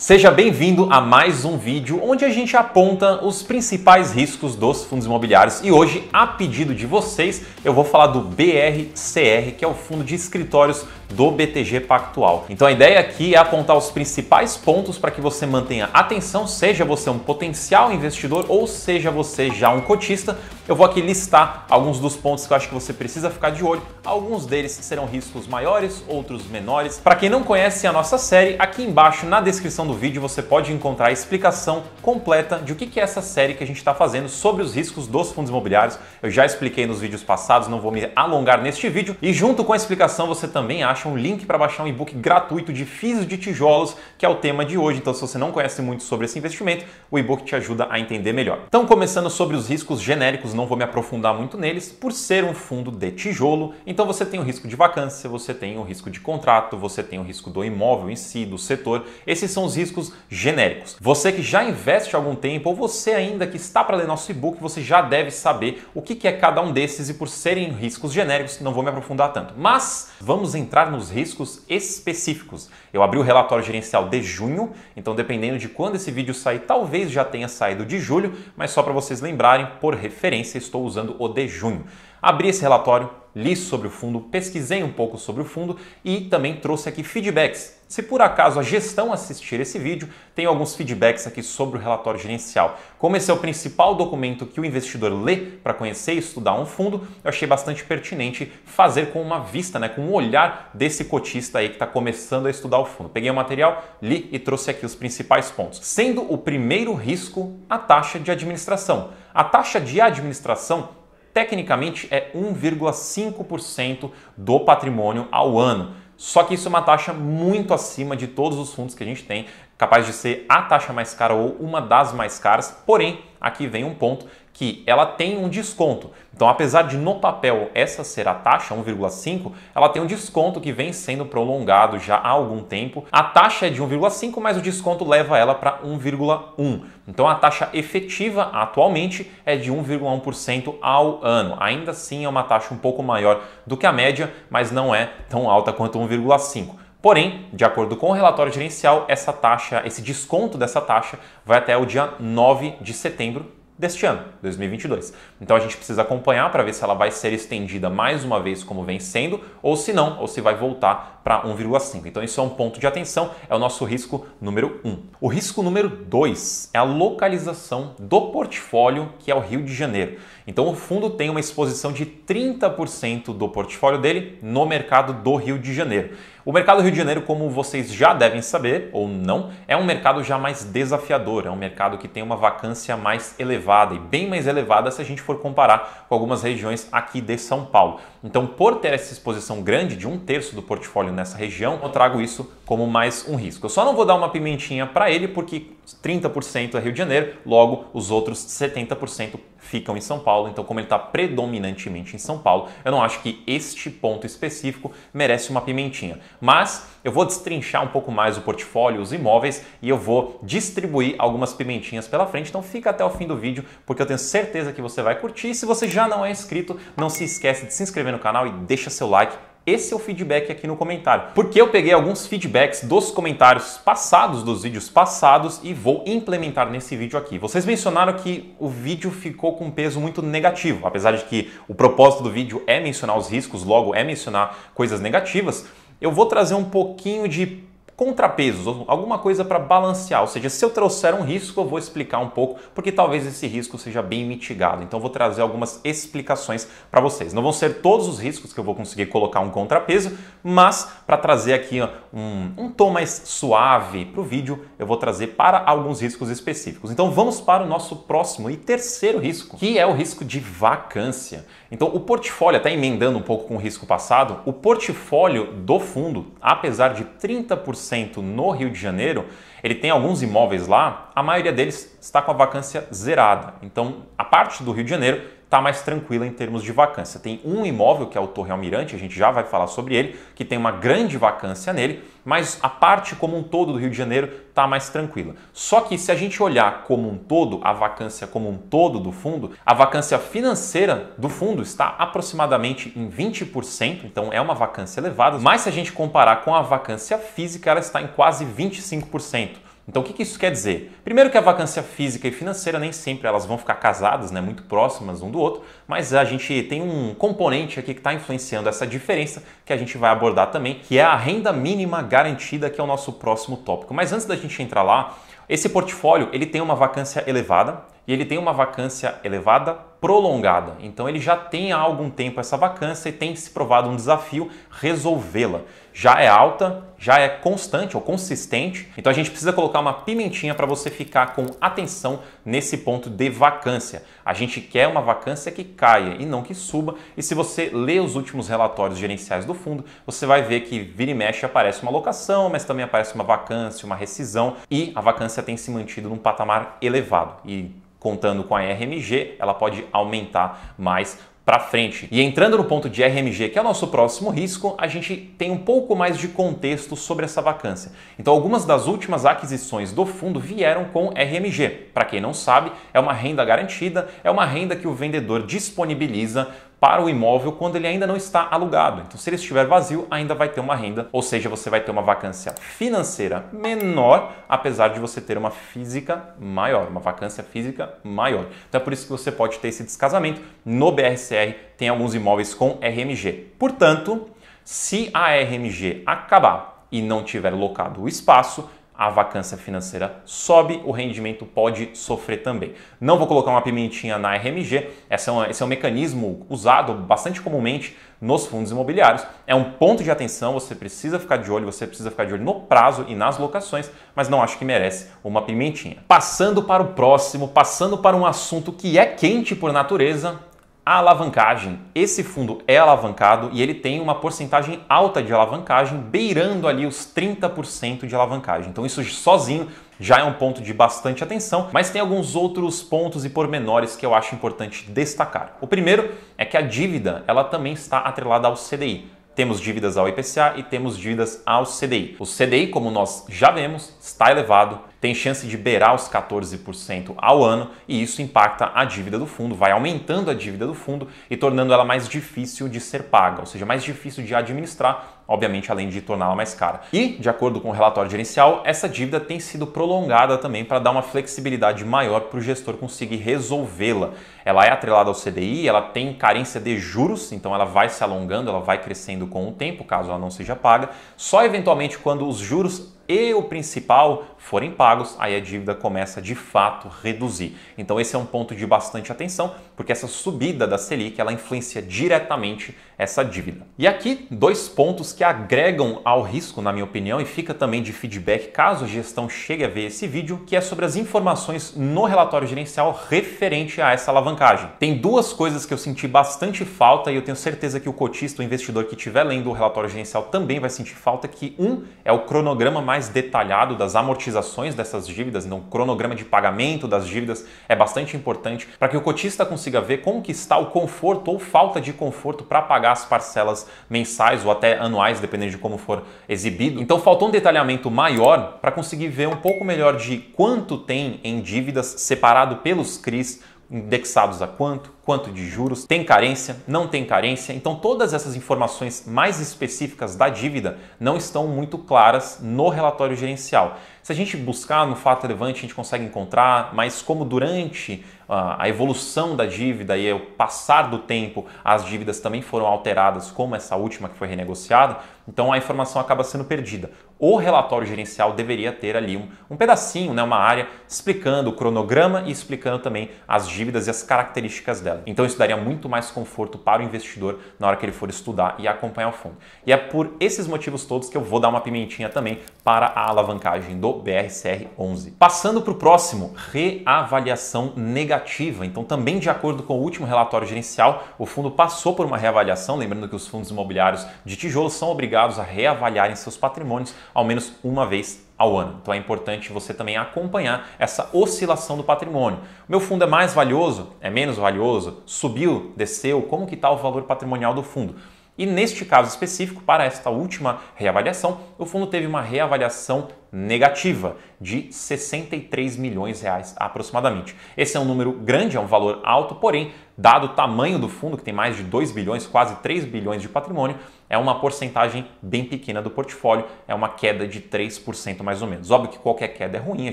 Seja bem-vindo a mais um vídeo onde a gente aponta os principais riscos dos fundos imobiliários e hoje, a pedido de vocês, eu vou falar do BRCR, que é o fundo de escritórios do BTG Pactual. Então a ideia aqui é apontar os principais pontos para que você mantenha atenção, seja você um potencial investidor ou seja você já um cotista. Eu vou aqui listar alguns dos pontos que eu acho que você precisa ficar de olho. Alguns deles serão riscos maiores, outros menores. Para quem não conhece a nossa série, aqui embaixo na descrição do vídeo você pode encontrar a explicação completa de o que é essa série que a gente está fazendo sobre os riscos dos fundos imobiliários. Eu já expliquei nos vídeos passados, não vou me alongar neste vídeo. E junto com a explicação você também acha acha um link para baixar um e-book gratuito de fios de tijolos, que é o tema de hoje. Então, se você não conhece muito sobre esse investimento, o e-book te ajuda a entender melhor. Então, começando sobre os riscos genéricos, não vou me aprofundar muito neles, por ser um fundo de tijolo, então você tem o risco de vacância, você tem o risco de contrato, você tem o risco do imóvel em si, do setor. Esses são os riscos genéricos. Você que já investe há algum tempo ou você ainda que está para ler nosso e-book, você já deve saber o que é cada um desses e por serem riscos genéricos, não vou me aprofundar tanto. Mas vamos entrar nos riscos específicos. Eu abri o relatório gerencial de junho, então dependendo de quando esse vídeo sair, talvez já tenha saído de julho, mas só para vocês lembrarem, por referência, estou usando o de junho. Abri esse relatório, li sobre o fundo, pesquisei um pouco sobre o fundo e também trouxe aqui feedbacks. Se por acaso a gestão assistir esse vídeo, tem alguns feedbacks aqui sobre o relatório gerencial. Como esse é o principal documento que o investidor lê para conhecer e estudar um fundo, eu achei bastante pertinente fazer com uma vista, né, com um olhar desse cotista aí que está começando a estudar o fundo. Peguei o material, li e trouxe aqui os principais pontos. Sendo o primeiro risco a taxa de administração. A taxa de administração tecnicamente é 1,5% do patrimônio ao ano. Só que isso é uma taxa muito acima de todos os fundos que a gente tem, capaz de ser a taxa mais cara ou uma das mais caras. Porém, aqui vem um ponto que ela tem um desconto. Então, apesar de no papel essa ser a taxa 1,5, ela tem um desconto que vem sendo prolongado já há algum tempo. A taxa é de 1,5, mas o desconto leva ela para 1,1. Então, a taxa efetiva atualmente é de 1,1% ao ano. Ainda assim, é uma taxa um pouco maior do que a média, mas não é tão alta quanto 1,5. Porém, de acordo com o relatório gerencial, essa taxa, esse desconto dessa taxa vai até o dia 9 de setembro deste ano, 2022. Então a gente precisa acompanhar para ver se ela vai ser estendida mais uma vez como vem sendo, ou se não, ou se vai voltar para 1,5. Então isso é um ponto de atenção, é o nosso risco número 1. Um. O risco número 2 é a localização do portfólio, que é o Rio de Janeiro. Então o fundo tem uma exposição de 30% do portfólio dele no mercado do Rio de Janeiro. O mercado do Rio de Janeiro, como vocês já devem saber ou não, é um mercado já mais desafiador, é um mercado que tem uma vacância mais elevada elevada e bem mais elevada se a gente for comparar com algumas regiões aqui de São Paulo. Então, por ter essa exposição grande de um terço do portfólio nessa região, eu trago isso como mais um risco. Eu só não vou dar uma pimentinha para ele porque 30% é Rio de Janeiro, logo os outros 70% ficam em São Paulo. Então, como ele está predominantemente em São Paulo, eu não acho que este ponto específico merece uma pimentinha. Mas eu vou destrinchar um pouco mais o portfólio, os imóveis e eu vou distribuir algumas pimentinhas pela frente. Então, fica até o fim do vídeo porque eu tenho certeza que você vai curtir. E se você já não é inscrito, não se esquece de se inscrever no canal e deixa seu like esse é o feedback aqui no comentário. Porque eu peguei alguns feedbacks dos comentários passados, dos vídeos passados, e vou implementar nesse vídeo aqui. Vocês mencionaram que o vídeo ficou com um peso muito negativo, apesar de que o propósito do vídeo é mencionar os riscos, logo é mencionar coisas negativas. Eu vou trazer um pouquinho de contrapesos, alguma coisa para balancear. Ou seja, se eu trouxer um risco, eu vou explicar um pouco, porque talvez esse risco seja bem mitigado. Então, vou trazer algumas explicações para vocês. Não vão ser todos os riscos que eu vou conseguir colocar um contrapeso, mas para trazer aqui um, um tom mais suave para o vídeo, eu vou trazer para alguns riscos específicos. Então, vamos para o nosso próximo e terceiro risco, que é o risco de vacância. Então, o portfólio, até emendando um pouco com o risco passado, o portfólio do fundo, apesar de 30% no Rio de Janeiro, ele tem alguns imóveis lá, a maioria deles está com a vacância zerada. Então, a parte do Rio de Janeiro está mais tranquila em termos de vacância. Tem um imóvel, que é o Torre Almirante, a gente já vai falar sobre ele, que tem uma grande vacância nele, mas a parte como um todo do Rio de Janeiro está mais tranquila. Só que se a gente olhar como um todo, a vacância como um todo do fundo, a vacância financeira do fundo está aproximadamente em 20%, então é uma vacância elevada, mas se a gente comparar com a vacância física, ela está em quase 25%. Então o que, isso quer dizer? Primeiro que a vacância física e financeira nem sempre elas vão ficar casadas, né, muito próximas um do outro, mas a gente tem um componente aqui que está influenciando essa diferença que a gente vai abordar também, que é a renda mínima garantida, que é o nosso próximo tópico. Mas antes da gente entrar lá, esse portfólio ele tem uma vacância elevada e ele tem uma vacância elevada prolongada. Então ele já tem há algum tempo essa vacância e tem se provado um desafio resolvê-la. Já é alta, já é constante ou consistente, então a gente precisa colocar uma pimentinha para você ficar com atenção nesse ponto de vacância. A gente quer uma vacância que caia e não que suba, e se você lê os últimos relatórios gerenciais do fundo, você vai ver que vira e mexe aparece uma locação, mas também aparece uma vacância, uma rescisão, e a vacância tem se mantido num patamar elevado. E contando com a RMG, ela pode aumentar mais para frente. E entrando no ponto de RMG, que é o nosso próximo risco, a gente tem um pouco mais de contexto sobre essa vacância. Então, algumas das últimas aquisições do fundo vieram com RMG. Para quem não sabe, é uma renda garantida, é uma renda que o vendedor disponibiliza para o imóvel quando ele ainda não está alugado. Então, se ele estiver vazio, ainda vai ter uma renda, ou seja, você vai ter uma vacância financeira menor, apesar de você ter uma física maior, uma vacância física maior. Então, é por isso que você pode ter esse descasamento. No BRCR, tem alguns imóveis com RMG. Portanto, se a RMG acabar e não tiver locado o espaço, a vacância financeira sobe, o rendimento pode sofrer também. Não vou colocar uma pimentinha na RMG, esse é um, esse é um mecanismo usado bastante comumente nos fundos imobiliários. É um ponto de atenção, você precisa ficar de olho, você precisa ficar de olho no prazo e nas locações, mas não acho que merece uma pimentinha. Passando para o próximo, passando para um assunto que é quente por natureza, a alavancagem. Esse fundo é alavancado e ele tem uma porcentagem alta de alavancagem, beirando ali os 30% de alavancagem. Então, isso sozinho já é um ponto de bastante atenção, mas tem alguns outros pontos e pormenores que eu acho importante destacar. O primeiro é que a dívida ela também está atrelada ao CDI. Temos dívidas ao IPCA e temos dívidas ao CDI. O CDI, como nós já vemos, está elevado tem chance de beirar os 14% ao ano e isso impacta a dívida do fundo, vai aumentando a dívida do fundo e tornando ela mais difícil de ser paga, ou seja, mais difícil de administrar obviamente além de torná-la mais cara. E, de acordo com o relatório gerencial, essa dívida tem sido prolongada também para dar uma flexibilidade maior para o gestor conseguir resolvê-la. Ela é atrelada ao CDI, ela tem carência de juros, então ela vai se alongando, ela vai crescendo com o tempo, caso ela não seja paga. Só eventualmente quando os juros e o principal forem pagos, aí a dívida começa de fato reduzir. Então esse é um ponto de bastante atenção, porque essa subida da Selic, ela influencia diretamente essa dívida. E aqui dois pontos que agregam ao risco, na minha opinião, e fica também de feedback caso a gestão chegue a ver esse vídeo, que é sobre as informações no relatório gerencial referente a essa alavancagem. Tem duas coisas que eu senti bastante falta e eu tenho certeza que o cotista, o investidor que estiver lendo o relatório gerencial também vai sentir falta, que um é o cronograma mais mais detalhado das amortizações dessas dívidas, então o cronograma de pagamento das dívidas é bastante importante para que o cotista consiga ver como que está o conforto ou falta de conforto para pagar as parcelas mensais ou até anuais, dependendo de como for exibido. Então faltou um detalhamento maior para conseguir ver um pouco melhor de quanto tem em dívidas separado pelos CRIs indexados a quanto, quanto de juros, tem carência, não tem carência. Então todas essas informações mais específicas da dívida não estão muito claras no relatório gerencial. Se a gente buscar no fato relevante, a gente consegue encontrar, mas como durante ah, a evolução da dívida e o passar do tempo, as dívidas também foram alteradas, como essa última que foi renegociada, então a informação acaba sendo perdida o relatório gerencial deveria ter ali um, um pedacinho, né, uma área explicando o cronograma e explicando também as dívidas e as características dela. Então isso daria muito mais conforto para o investidor na hora que ele for estudar e acompanhar o fundo. E é por esses motivos todos que eu vou dar uma pimentinha também para a alavancagem do BRCR 11. Passando para o próximo, reavaliação negativa. Então também de acordo com o último relatório gerencial, o fundo passou por uma reavaliação, lembrando que os fundos imobiliários de tijolo são obrigados a reavaliarem seus patrimônios ao menos uma vez ao ano. Então é importante você também acompanhar essa oscilação do patrimônio. O meu fundo é mais valioso? É menos valioso? Subiu? Desceu? Como que está o valor patrimonial do fundo? E neste caso específico, para esta última reavaliação, o fundo teve uma reavaliação negativa de 63 milhões de reais aproximadamente. Esse é um número grande, é um valor alto, porém, dado o tamanho do fundo, que tem mais de 2 bilhões, quase 3 bilhões de patrimônio, é uma porcentagem bem pequena do portfólio, é uma queda de 3% mais ou menos. Óbvio que qualquer queda é ruim, a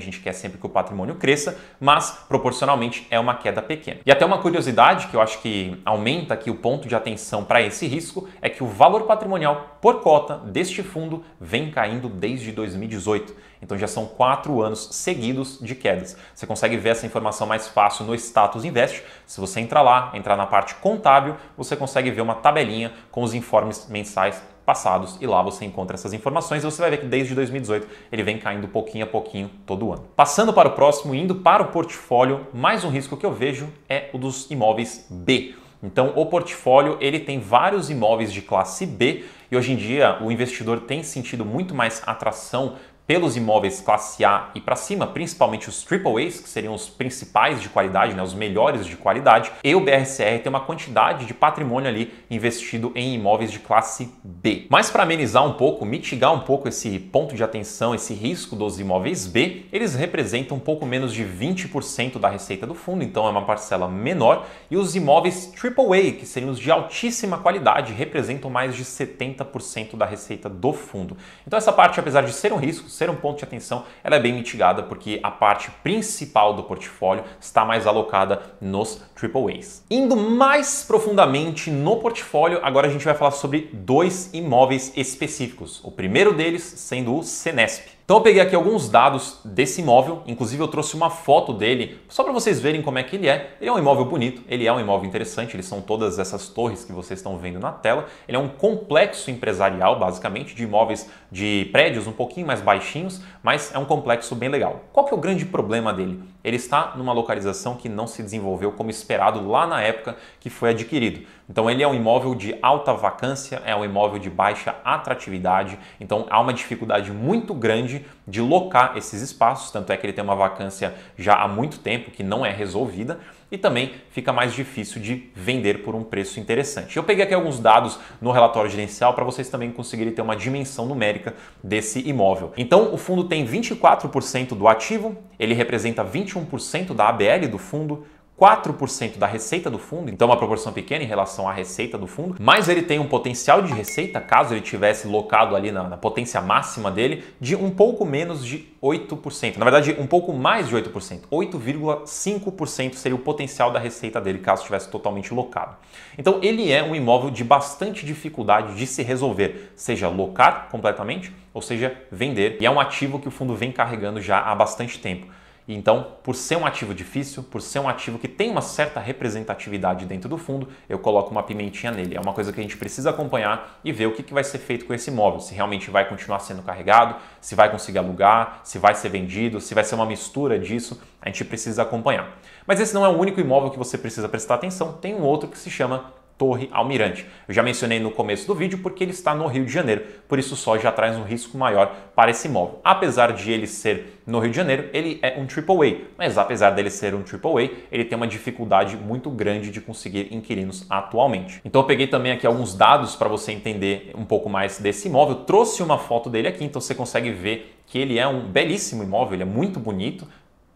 gente quer sempre que o patrimônio cresça, mas proporcionalmente é uma queda pequena. E até uma curiosidade que eu acho que aumenta aqui o ponto de atenção para esse risco é que o valor patrimonial por cota deste fundo vem caindo desde 2018. Então já são quatro anos seguidos de quedas. Você consegue ver essa informação mais fácil no Status Invest. Se você entrar lá, entrar na parte contábil, você consegue ver uma tabelinha com os informes mensais mensais passados e lá você encontra essas informações e você vai ver que desde 2018 ele vem caindo pouquinho a pouquinho todo ano. Passando para o próximo, indo para o portfólio, mais um risco que eu vejo é o dos imóveis B. Então, o portfólio ele tem vários imóveis de classe B e hoje em dia o investidor tem sentido muito mais atração pelos imóveis classe A e para cima, principalmente os AAAs, que seriam os principais de qualidade, né, os melhores de qualidade, e o BRCR tem uma quantidade de patrimônio ali investido em imóveis de classe B. Mas para amenizar um pouco, mitigar um pouco esse ponto de atenção, esse risco dos imóveis B, eles representam um pouco menos de 20% da receita do fundo, então é uma parcela menor, e os imóveis AAA, que seriam os de altíssima qualidade, representam mais de 70% da receita do fundo. Então essa parte, apesar de ser um risco, ser um ponto de atenção, ela é bem mitigada porque a parte principal do portfólio está mais alocada nos AAAs. Indo mais profundamente no portfólio, agora a gente vai falar sobre dois imóveis específicos. O primeiro deles sendo o Cenesp. Então eu peguei aqui alguns dados desse imóvel, inclusive eu trouxe uma foto dele só para vocês verem como é que ele é. Ele é um imóvel bonito, ele é um imóvel interessante, eles são todas essas torres que vocês estão vendo na tela. Ele é um complexo empresarial, basicamente, de imóveis de prédios um pouquinho mais baixinhos, mas é um complexo bem legal. Qual que é o grande problema dele? ele está numa localização que não se desenvolveu como esperado lá na época que foi adquirido. Então ele é um imóvel de alta vacância, é um imóvel de baixa atratividade, então há uma dificuldade muito grande de locar esses espaços, tanto é que ele tem uma vacância já há muito tempo que não é resolvida e também fica mais difícil de vender por um preço interessante. Eu peguei aqui alguns dados no relatório gerencial para vocês também conseguirem ter uma dimensão numérica desse imóvel. Então, o fundo tem 24% do ativo, ele representa 21% da ABL do fundo, 4% da receita do fundo, então é uma proporção pequena em relação à receita do fundo, mas ele tem um potencial de receita, caso ele tivesse locado ali na, na potência máxima dele, de um pouco menos de 8%. Na verdade, um pouco mais de 8%. 8,5% seria o potencial da receita dele, caso estivesse totalmente locado. Então, ele é um imóvel de bastante dificuldade de se resolver, seja locar completamente ou seja, vender. E é um ativo que o fundo vem carregando já há bastante tempo. Então, por ser um ativo difícil, por ser um ativo que tem uma certa representatividade dentro do fundo, eu coloco uma pimentinha nele. É uma coisa que a gente precisa acompanhar e ver o que vai ser feito com esse imóvel. Se realmente vai continuar sendo carregado, se vai conseguir alugar, se vai ser vendido, se vai ser uma mistura disso, a gente precisa acompanhar. Mas esse não é o único imóvel que você precisa prestar atenção, tem um outro que se chama Torre Almirante. Eu já mencionei no começo do vídeo porque ele está no Rio de Janeiro, por isso só já traz um risco maior para esse imóvel. Apesar de ele ser no Rio de Janeiro, ele é um AAA, mas apesar dele ser um AAA, ele tem uma dificuldade muito grande de conseguir inquilinos atualmente. Então eu peguei também aqui alguns dados para você entender um pouco mais desse imóvel, trouxe uma foto dele aqui, então você consegue ver que ele é um belíssimo imóvel, ele é muito bonito,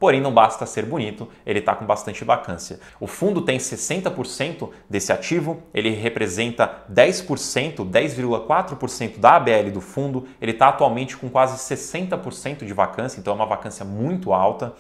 Porém, não basta ser bonito, ele está com bastante vacância. O fundo tem 60% desse ativo, ele representa 10%, 10,4% da ABL do fundo, ele está atualmente com quase 60% de vacância, então é uma vacância muito alta.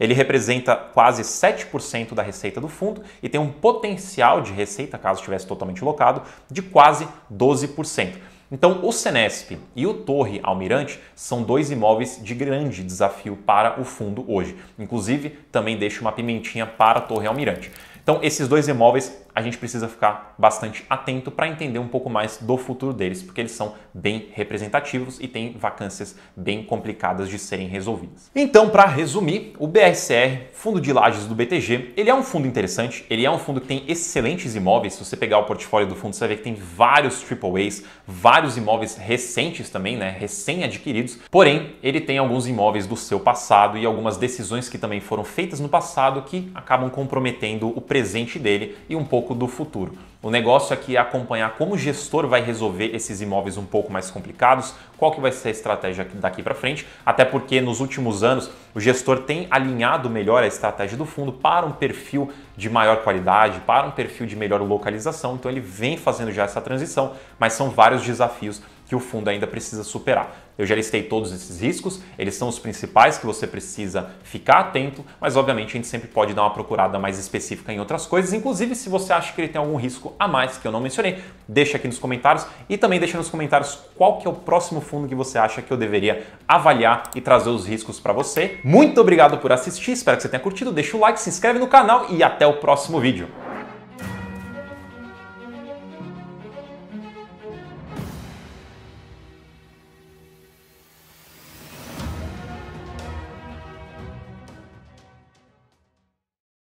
Ele representa quase 7% da receita do fundo e tem um potencial de receita, caso estivesse totalmente locado, de quase 12%. Então, o Senesp e o Torre Almirante são dois imóveis de grande desafio para o fundo hoje. Inclusive, também deixa uma pimentinha para a Torre Almirante. Então, esses dois imóveis a gente precisa ficar bastante atento para entender um pouco mais do futuro deles, porque eles são bem representativos e têm vacâncias bem complicadas de serem resolvidas. Então, para resumir, o BRCR, fundo de lajes do BTG, ele é um fundo interessante, ele é um fundo que tem excelentes imóveis. Se você pegar o portfólio do fundo, você vai ver que tem vários AAAs, vários imóveis recentes também, né, recém-adquiridos. Porém, ele tem alguns imóveis do seu passado e algumas decisões que também foram feitas no passado que acabam comprometendo o presente dele e um pouco pouco do futuro. O negócio aqui é acompanhar como o gestor vai resolver esses imóveis um pouco mais complicados, qual que vai ser a estratégia daqui para frente, até porque nos últimos anos o gestor tem alinhado melhor a estratégia do fundo para um perfil de maior qualidade, para um perfil de melhor localização, então ele vem fazendo já essa transição, mas são vários desafios que o fundo ainda precisa superar. Eu já listei todos esses riscos, eles são os principais que você precisa ficar atento, mas obviamente a gente sempre pode dar uma procurada mais específica em outras coisas. Inclusive, se você acha que ele tem algum risco a mais que eu não mencionei, deixa aqui nos comentários e também deixa nos comentários qual que é o próximo fundo que você acha que eu deveria avaliar e trazer os riscos para você. Muito obrigado por assistir, espero que você tenha curtido, deixa o like, se inscreve no canal e até o próximo vídeo.